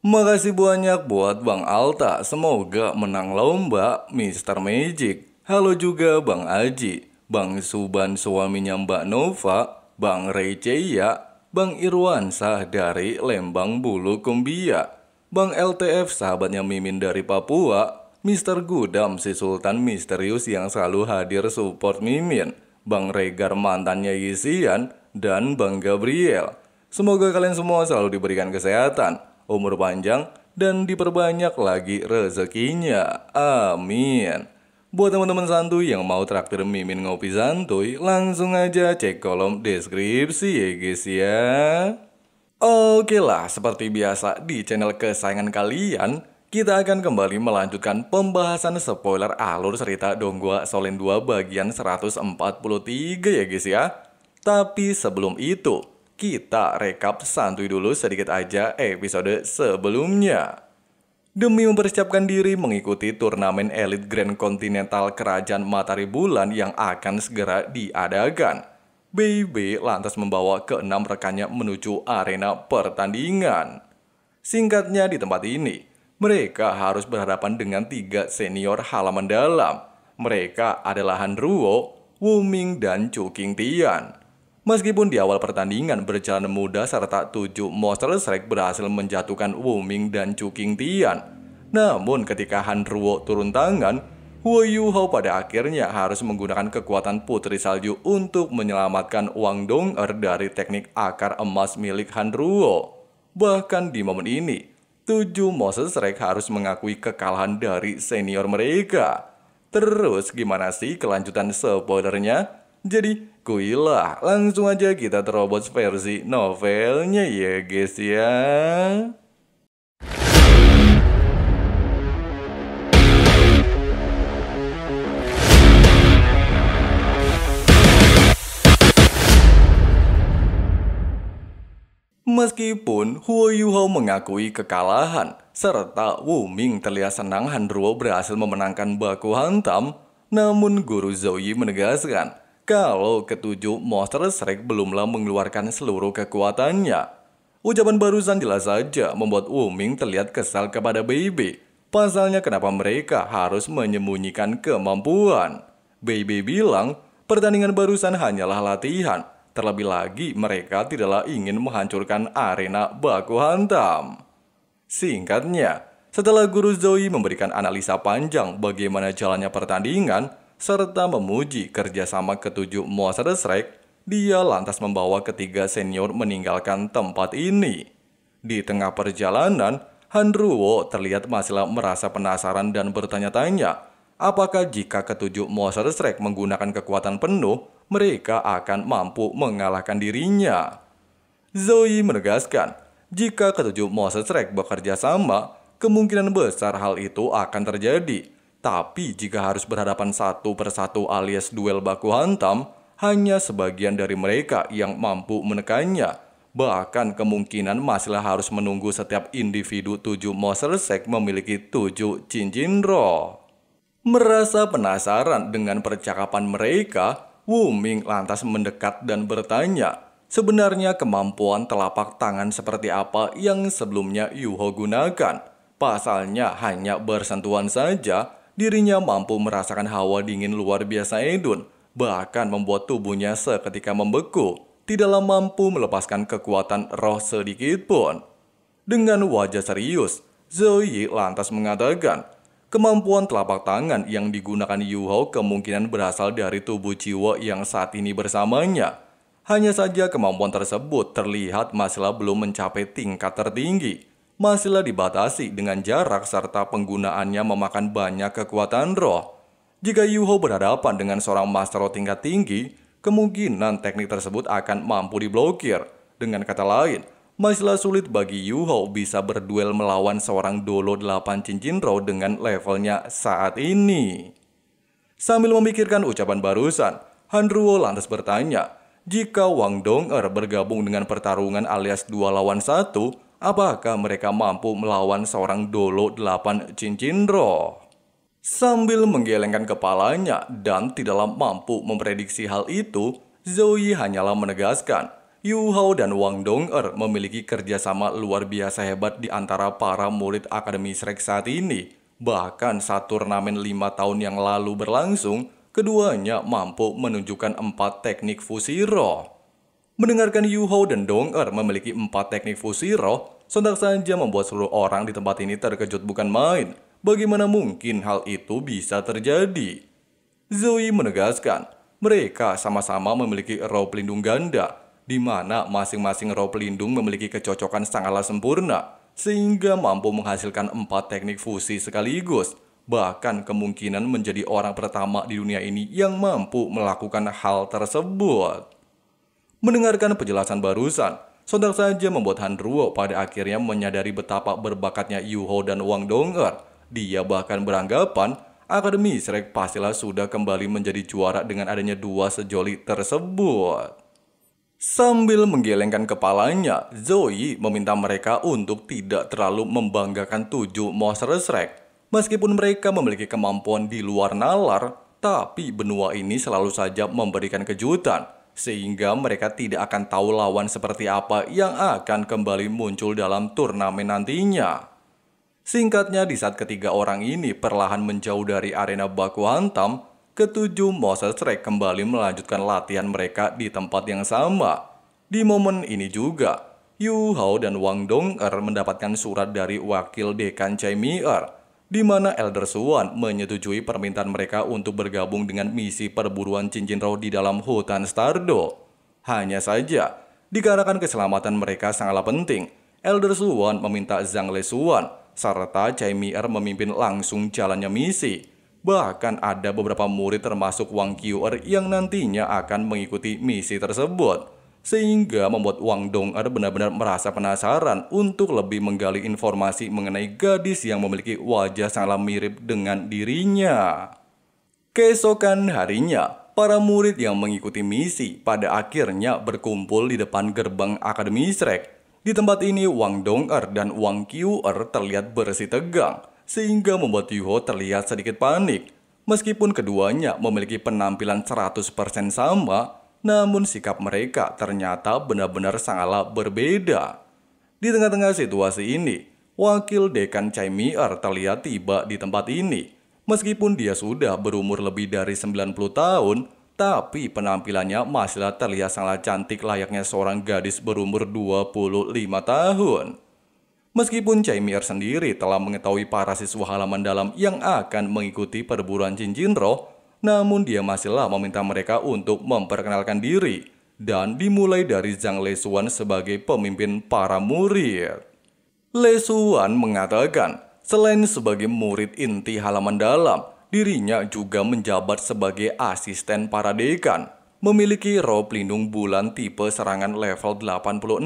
Makasih banyak buat Bang Alta, semoga menang lomba Mr. Magic. Halo juga Bang Aji, Bang Suban suaminya Mbak Nova, Bang Receya, Bang Irwansah dari Lembang Bulu Kumbia, Bang LTF sahabatnya Mimin dari Papua, Mr. Gudam si Sultan misterius yang selalu hadir support Mimin, Bang Regar mantannya Yisian, dan Bang Gabriel. Semoga kalian semua selalu diberikan kesehatan umur panjang, dan diperbanyak lagi rezekinya. Amin. Buat teman-teman santuy yang mau traktir mimin ngopi santuy, langsung aja cek kolom deskripsi ya guys ya. Oke lah, seperti biasa di channel kesayangan kalian, kita akan kembali melanjutkan pembahasan spoiler alur cerita Donggua Solen 2 bagian 143 ya guys ya. Tapi sebelum itu, kita rekap santuy dulu sedikit aja episode sebelumnya. Demi mempersiapkan diri mengikuti turnamen elit Grand Continental Kerajaan Matahari Bulan yang akan segera diadakan. BB lantas membawa keenam rekannya menuju arena pertandingan. Singkatnya di tempat ini, mereka harus berhadapan dengan tiga senior halaman dalam. Mereka adalah Han Ruo, Wu Ming, dan Chu King Tian. Meskipun di awal pertandingan berjalan mudah serta tujuh monster strike berhasil menjatuhkan Wu Ming dan Chu King Tian. Namun ketika Han Ruo turun tangan, Wu Yu pada akhirnya harus menggunakan kekuatan Putri Salju untuk menyelamatkan Wang Dong Er dari teknik akar emas milik Han Ruo. Bahkan di momen ini, tujuh monster strike harus mengakui kekalahan dari senior mereka. Terus gimana sih kelanjutan spoilernya? Jadi, kuilah langsung aja kita terobos versi novelnya ya guys ya. Meskipun Huo Yuhao mengakui kekalahan, serta Wu Ming terlihat senang Ruo berhasil memenangkan baku hantam, namun Guru Zhou Yi menegaskan kalau ketujuh monster Shrek belumlah mengeluarkan seluruh kekuatannya. Ucapan barusan jelas saja membuat Wu Ming terlihat kesal kepada Baby. Pasalnya kenapa mereka harus menyembunyikan kemampuan. Baby bilang pertandingan barusan hanyalah latihan. Terlebih lagi mereka tidaklah ingin menghancurkan arena baku hantam. Singkatnya, setelah Guru Zoe memberikan analisa panjang bagaimana jalannya pertandingan, serta memuji kerjasama ketujuh Moas Resrek, dia lantas membawa ketiga senior meninggalkan tempat ini. Di tengah perjalanan, Handruwo terlihat masih merasa penasaran dan bertanya-tanya, apakah jika ketujuh Moas Resrek menggunakan kekuatan penuh, mereka akan mampu mengalahkan dirinya. Zoe menegaskan, jika ketujuh Moses Rek bekerja sama, kemungkinan besar hal itu akan terjadi. Tapi jika harus berhadapan satu persatu alias duel baku hantam, hanya sebagian dari mereka yang mampu menekannya. Bahkan kemungkinan masihlah harus menunggu setiap individu tujuh monster sek memiliki tujuh cincin roh. Merasa penasaran dengan percakapan mereka, Wu Ming lantas mendekat dan bertanya, sebenarnya kemampuan telapak tangan seperti apa yang sebelumnya Yuho gunakan. Pasalnya hanya bersentuhan saja, Dirinya mampu merasakan hawa dingin luar biasa Edun, bahkan membuat tubuhnya seketika membeku, tidaklah mampu melepaskan kekuatan roh sedikit pun. Dengan wajah serius, Zhou Yi lantas mengatakan, kemampuan telapak tangan yang digunakan Yu Hao kemungkinan berasal dari tubuh jiwa yang saat ini bersamanya. Hanya saja kemampuan tersebut terlihat masalah belum mencapai tingkat tertinggi masihlah dibatasi dengan jarak serta penggunaannya memakan banyak kekuatan roh. Jika Yuho berhadapan dengan seorang master roh tingkat tinggi, kemungkinan teknik tersebut akan mampu diblokir. Dengan kata lain, masihlah sulit bagi Yuho bisa berduel melawan seorang dolo 8 cincin roh dengan levelnya saat ini. Sambil memikirkan ucapan barusan, Han Ruo lantas bertanya, jika Wang Dong-er bergabung dengan pertarungan alias dua lawan satu, apakah mereka mampu melawan seorang dolo delapan cincin roh? Sambil menggelengkan kepalanya dan tidaklah mampu memprediksi hal itu, Zoe hanyalah menegaskan, Yu Hao dan Wang Dong-er memiliki kerjasama luar biasa hebat di antara para murid Akademi Shrek saat ini. Bahkan saat turnamen lima tahun yang lalu berlangsung, keduanya mampu menunjukkan empat teknik fusi roh. Mendengarkan Yu Yuho dan Dong-er memiliki empat teknik fusi roh, sontak saja membuat seluruh orang di tempat ini terkejut bukan main. Bagaimana mungkin hal itu bisa terjadi? Zoe menegaskan, mereka sama-sama memiliki roh pelindung ganda, di mana masing-masing roh pelindung memiliki kecocokan sangatlah sempurna, sehingga mampu menghasilkan empat teknik fusi sekaligus, bahkan kemungkinan menjadi orang pertama di dunia ini yang mampu melakukan hal tersebut. Mendengarkan penjelasan barusan, sontak saja membuat Han Ruo pada akhirnya menyadari betapa berbakatnya Yu Ho dan Wang Dong'er. Dia bahkan beranggapan Akademi Shrek pastilah sudah kembali menjadi juara dengan adanya dua sejoli tersebut. Sambil menggelengkan kepalanya, Zoe meminta mereka untuk tidak terlalu membanggakan tujuh monster Shrek. Meskipun mereka memiliki kemampuan di luar nalar, tapi benua ini selalu saja memberikan kejutan sehingga mereka tidak akan tahu lawan seperti apa yang akan kembali muncul dalam turnamen nantinya. Singkatnya, di saat ketiga orang ini perlahan menjauh dari arena baku hantam, ketujuh Moses Trek kembali melanjutkan latihan mereka di tempat yang sama. Di momen ini juga, Yu Hao dan Wang Dong Er mendapatkan surat dari wakil dekan Chai Mi Er di mana Elder Swan menyetujui permintaan mereka untuk bergabung dengan misi perburuan cincin roh di dalam hutan Stardo. Hanya saja, dikarenakan keselamatan mereka sangatlah penting, Elder Swan meminta Zhang Le Swan serta Chai Mier memimpin langsung jalannya misi. Bahkan ada beberapa murid termasuk Wang Qiu'er yang nantinya akan mengikuti misi tersebut sehingga membuat Wang Dong Er benar-benar merasa penasaran untuk lebih menggali informasi mengenai gadis yang memiliki wajah sangat mirip dengan dirinya. Keesokan harinya, para murid yang mengikuti misi pada akhirnya berkumpul di depan gerbang Akademi Shrek. Di tempat ini, Wang Dong Er dan Wang Qiu'er Er terlihat bersih tegang, sehingga membuat Yuho terlihat sedikit panik. Meskipun keduanya memiliki penampilan 100% sama, namun sikap mereka ternyata benar-benar sangatlah berbeda. Di tengah-tengah situasi ini, wakil dekan Mi'er terlihat tiba di tempat ini. Meskipun dia sudah berumur lebih dari 90 tahun, tapi penampilannya masihlah terlihat sangat cantik layaknya seorang gadis berumur 25 tahun. Meskipun Mi'er sendiri telah mengetahui para siswa halaman dalam yang akan mengikuti perburuan cincin roh, namun dia masihlah meminta mereka untuk memperkenalkan diri dan dimulai dari Zhang Lesuan sebagai pemimpin para murid. Lesuan mengatakan, selain sebagai murid inti halaman dalam, dirinya juga menjabat sebagai asisten para dekan, memiliki roh pelindung bulan tipe serangan level 86.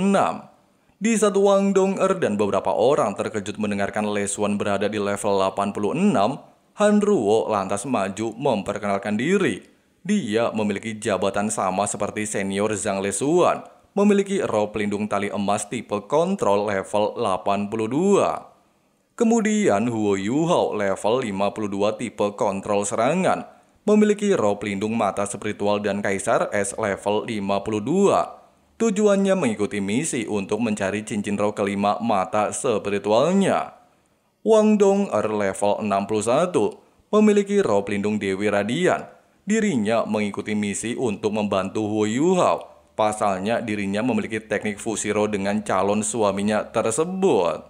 Di satu Wang Donger dan beberapa orang terkejut mendengarkan Lesuan berada di level 86, Han Ruo lantas maju memperkenalkan diri. Dia memiliki jabatan sama seperti senior Zhang Lesuan, memiliki roh pelindung tali emas tipe kontrol level 82. Kemudian Huo Hao level 52 tipe kontrol serangan, memiliki roh pelindung mata spiritual dan kaisar S level 52. Tujuannya mengikuti misi untuk mencari cincin roh kelima mata spiritualnya. Wangdong Er level 61 memiliki roh pelindung Dewi Radian. Dirinya mengikuti misi untuk membantu Hu Hao. Pasalnya dirinya memiliki teknik Fushiro dengan calon suaminya tersebut.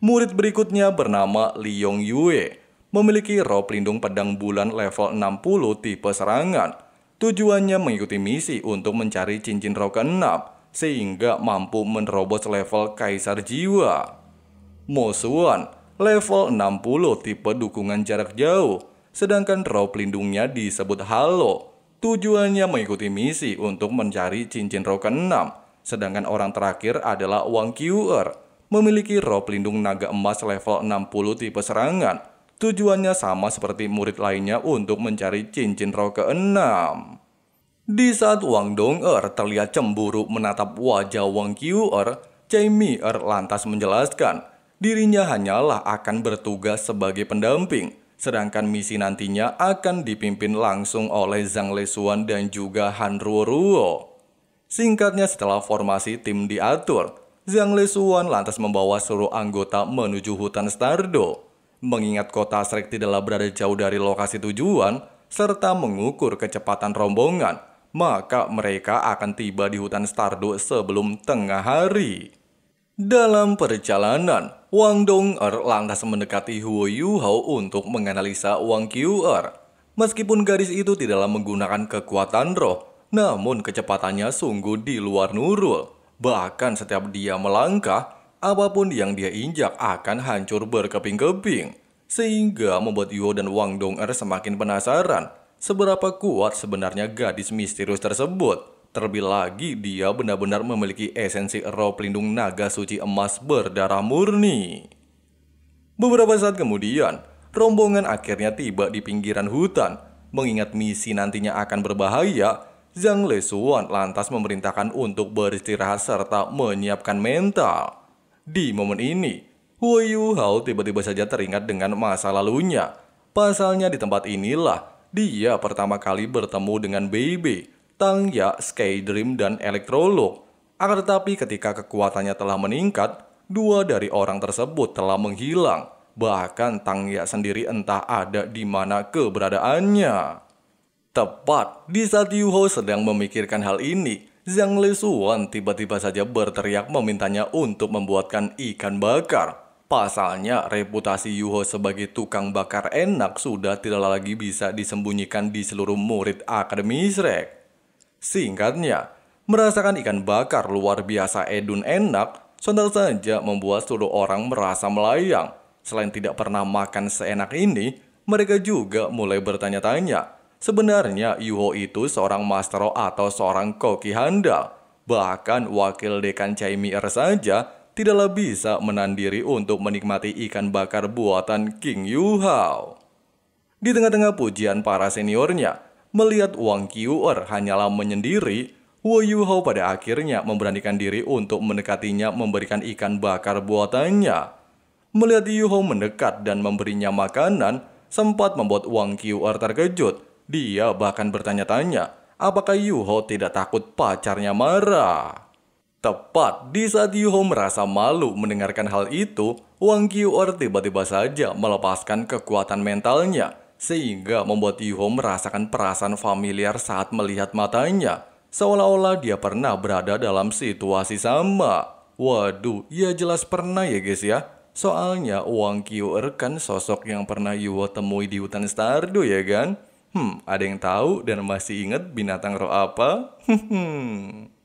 Murid berikutnya bernama Li Yong Yue. Memiliki roh pelindung pedang bulan level 60 tipe serangan. Tujuannya mengikuti misi untuk mencari cincin roh keenam sehingga mampu menerobos level Kaisar Jiwa. Mosuan level 60 tipe dukungan jarak jauh, sedangkan roh pelindungnya disebut Halo. Tujuannya mengikuti misi untuk mencari cincin roh keenam. sedangkan orang terakhir adalah Wang Qiu'er, memiliki roh pelindung naga emas level 60 tipe serangan. Tujuannya sama seperti murid lainnya untuk mencari cincin roh keenam. Di saat Wang Dong'er terlihat cemburu menatap wajah Wang Qiu'er, Cai Er lantas menjelaskan dirinya hanyalah akan bertugas sebagai pendamping, sedangkan misi nantinya akan dipimpin langsung oleh Zhang Lesuan dan juga Han Ruo. Singkatnya setelah formasi tim diatur, Zhang Lesuan lantas membawa seluruh anggota menuju hutan Stardo. Mengingat kota Shrek tidaklah berada jauh dari lokasi tujuan, serta mengukur kecepatan rombongan, maka mereka akan tiba di hutan Stardo sebelum tengah hari. Dalam perjalanan, Wang Dong-er lantas mendekati Huo Yu Hao untuk menganalisa Wang Qiu-er. Meskipun gadis itu tidaklah menggunakan kekuatan roh, namun kecepatannya sungguh di luar nurul. Bahkan setiap dia melangkah, apapun yang dia injak akan hancur berkeping-keping. Sehingga membuat Yuo dan Wang Dong-er semakin penasaran seberapa kuat sebenarnya gadis misterius tersebut. Terlebih lagi, dia benar-benar memiliki esensi roh pelindung naga suci emas berdarah murni. Beberapa saat kemudian, rombongan akhirnya tiba di pinggiran hutan. Mengingat misi nantinya akan berbahaya, Zhang Lesuan lantas memerintahkan untuk beristirahat serta menyiapkan mental. Di momen ini, Yu Hao tiba-tiba saja teringat dengan masa lalunya. Pasalnya di tempat inilah, dia pertama kali bertemu dengan Baby, Tangya, Skydream, dan Electrolux. Akan tetapi ketika kekuatannya telah meningkat, dua dari orang tersebut telah menghilang. Bahkan Tang Ya sendiri entah ada di mana keberadaannya. Tepat di saat Yuho sedang memikirkan hal ini, Zhang Suan tiba-tiba saja berteriak memintanya untuk membuatkan ikan bakar. Pasalnya, reputasi Yuho sebagai tukang bakar enak sudah tidak lagi bisa disembunyikan di seluruh murid Akademi Shrek. Singkatnya, merasakan ikan bakar luar biasa edun enak, sontak saja membuat seluruh orang merasa melayang. Selain tidak pernah makan seenak ini, mereka juga mulai bertanya-tanya. Sebenarnya Yuho itu seorang master atau seorang koki handal. Bahkan wakil dekan Chaimier saja tidaklah bisa menandiri untuk menikmati ikan bakar buatan King Yuhao. Di tengah-tengah pujian para seniornya, Melihat Wang Qiu'er hanyalah menyendiri, Wu Yuhao pada akhirnya memberanikan diri untuk mendekatinya memberikan ikan bakar buatannya. Melihat Yuhao mendekat dan memberinya makanan, sempat membuat Wang Qiu'er terkejut. Dia bahkan bertanya-tanya, apakah Yuhao tidak takut pacarnya marah? Tepat di saat Yuhao merasa malu mendengarkan hal itu, Wang Qiu'er tiba-tiba saja melepaskan kekuatan mentalnya sehingga membuat Yuho merasakan perasaan familiar saat melihat matanya, seolah-olah dia pernah berada dalam situasi sama. Waduh, ya jelas pernah ya guys ya. Soalnya Wang Kyuer kan sosok yang pernah Yuho temui di hutan Stardew ya kan? Hmm, ada yang tahu dan masih ingat binatang roh apa?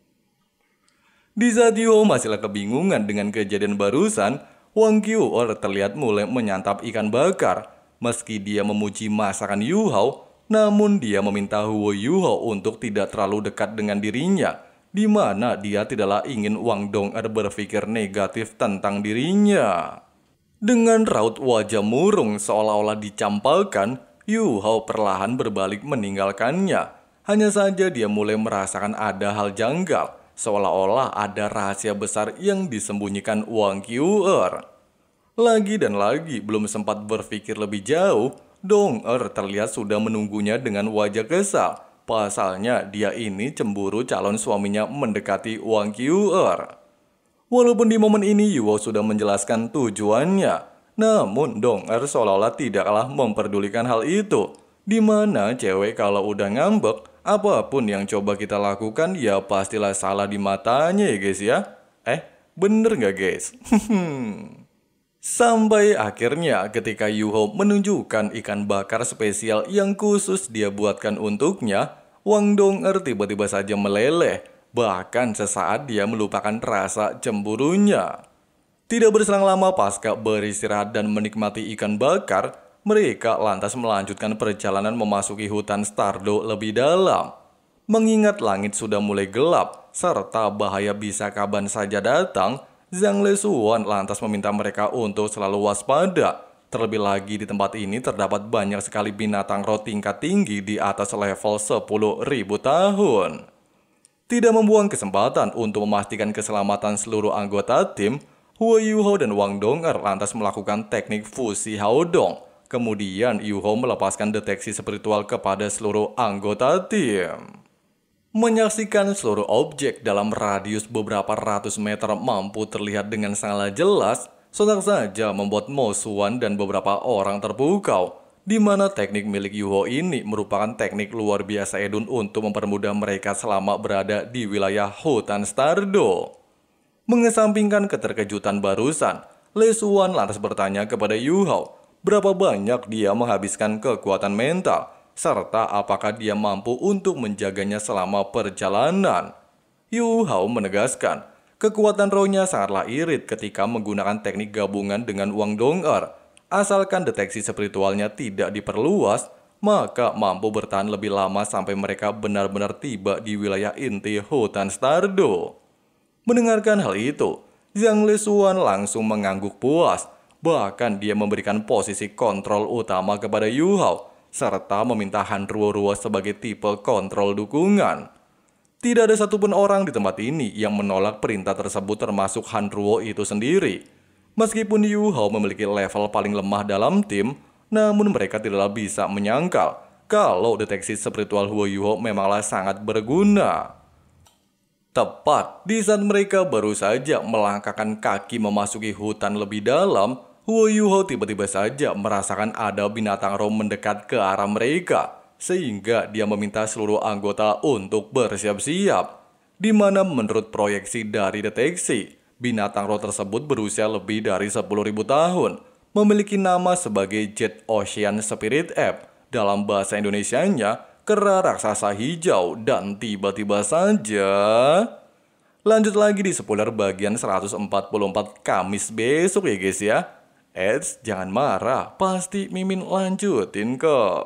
di saat Yuho masihlah kebingungan dengan kejadian barusan, Wang Kyuer terlihat mulai menyantap ikan bakar Meski dia memuji masakan Yu Hao, namun dia meminta Huo Yu Hao untuk tidak terlalu dekat dengan dirinya, di mana dia tidaklah ingin Wang Dong Er berpikir negatif tentang dirinya. Dengan raut wajah murung seolah-olah dicampalkan, Yu Hao perlahan berbalik meninggalkannya. Hanya saja dia mulai merasakan ada hal janggal, seolah-olah ada rahasia besar yang disembunyikan Wang Qiu'er. Lagi dan lagi belum sempat berpikir lebih jauh, Dong-er terlihat sudah menunggunya dengan wajah kesal. Pasalnya dia ini cemburu calon suaminya mendekati Wang Qiu-er. Walaupun di momen ini Yuo sudah menjelaskan tujuannya, namun Dong-er seolah-olah tidaklah memperdulikan hal itu. Dimana cewek kalau udah ngambek, apapun yang coba kita lakukan ya pastilah salah di matanya ya guys ya. Eh, bener nggak guys? Sampai akhirnya ketika Yuho menunjukkan ikan bakar spesial yang khusus dia buatkan untuknya, Wang Dong'er tiba-tiba saja meleleh, bahkan sesaat dia melupakan rasa cemburunya. Tidak berselang lama pasca beristirahat dan menikmati ikan bakar, mereka lantas melanjutkan perjalanan memasuki hutan Stardo lebih dalam. Mengingat langit sudah mulai gelap, serta bahaya bisa kapan saja datang, Zhang Lesuan lantas meminta mereka untuk selalu waspada. Terlebih lagi di tempat ini terdapat banyak sekali binatang roh tingkat tinggi di atas level 10.000 tahun. Tidak membuang kesempatan untuk memastikan keselamatan seluruh anggota tim, Hua Yuho dan Wang Dong'er lantas melakukan teknik fusi Dong. Kemudian Yuho melepaskan deteksi spiritual kepada seluruh anggota tim. Menyaksikan seluruh objek dalam radius beberapa ratus meter mampu terlihat dengan sangat jelas, sontak saja membuat Suan dan beberapa orang terpukau, di mana teknik milik Yuho ini merupakan teknik luar biasa Edun untuk mempermudah mereka selama berada di wilayah hutan Stardo. Mengesampingkan keterkejutan barusan, Suan lantas bertanya kepada Yuho, berapa banyak dia menghabiskan kekuatan mental serta apakah dia mampu untuk menjaganya selama perjalanan. Yu Hao menegaskan, kekuatan rohnya sangatlah irit ketika menggunakan teknik gabungan dengan Wang Dong'er. Asalkan deteksi spiritualnya tidak diperluas, maka mampu bertahan lebih lama sampai mereka benar-benar tiba di wilayah inti hutan Stardo. Mendengarkan hal itu, Zhang Lesuan langsung mengangguk puas. Bahkan dia memberikan posisi kontrol utama kepada Yu Hao serta meminta Han ruo sebagai tipe kontrol dukungan. Tidak ada satupun orang di tempat ini yang menolak perintah tersebut termasuk Han Ruo itu sendiri. Meskipun Yu Hao memiliki level paling lemah dalam tim, namun mereka tidaklah bisa menyangkal kalau deteksi spiritual Huo Yu Hao memanglah sangat berguna. Tepat di saat mereka baru saja melangkahkan kaki memasuki hutan lebih dalam, Huo Yuhao tiba-tiba saja merasakan ada binatang roh mendekat ke arah mereka, sehingga dia meminta seluruh anggota untuk bersiap-siap. Di mana menurut proyeksi dari deteksi, binatang roh tersebut berusia lebih dari 10.000 tahun, memiliki nama sebagai Jet Ocean Spirit App, dalam bahasa Indonesianya kera raksasa hijau dan tiba-tiba saja... Lanjut lagi di sepuluh bagian 144 Kamis besok ya guys ya. Eits, jangan marah, pasti Mimin lanjutin kok.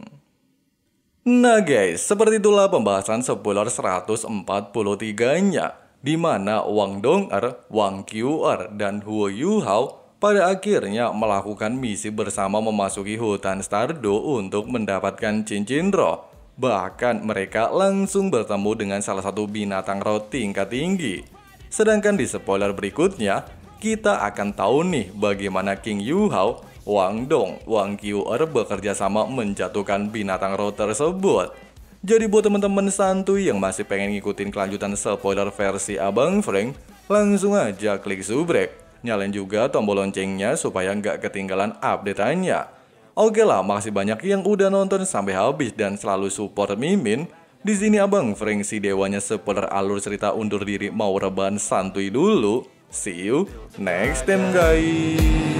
nah guys, seperti itulah pembahasan spoiler 143-nya, di mana Wang Dong'er, Wang Qiu'er, dan Huo Hao pada akhirnya melakukan misi bersama memasuki hutan Stardo untuk mendapatkan cincin roh. Bahkan mereka langsung bertemu dengan salah satu binatang roh tingkat tinggi. Sedangkan di spoiler berikutnya, kita akan tahu nih bagaimana King Yu Hao, Wang Dong, Wang Qiu Er bekerja sama menjatuhkan binatang roh tersebut. Jadi buat teman-teman santuy yang masih pengen ngikutin kelanjutan spoiler versi Abang Frank, langsung aja klik subrek. Nyalain juga tombol loncengnya supaya nggak ketinggalan update-annya. Oke lah, makasih banyak yang udah nonton sampai habis dan selalu support Mimin. Di sini Abang Frank si dewanya spoiler alur cerita undur diri mau rebahan santuy dulu. See you next time guys.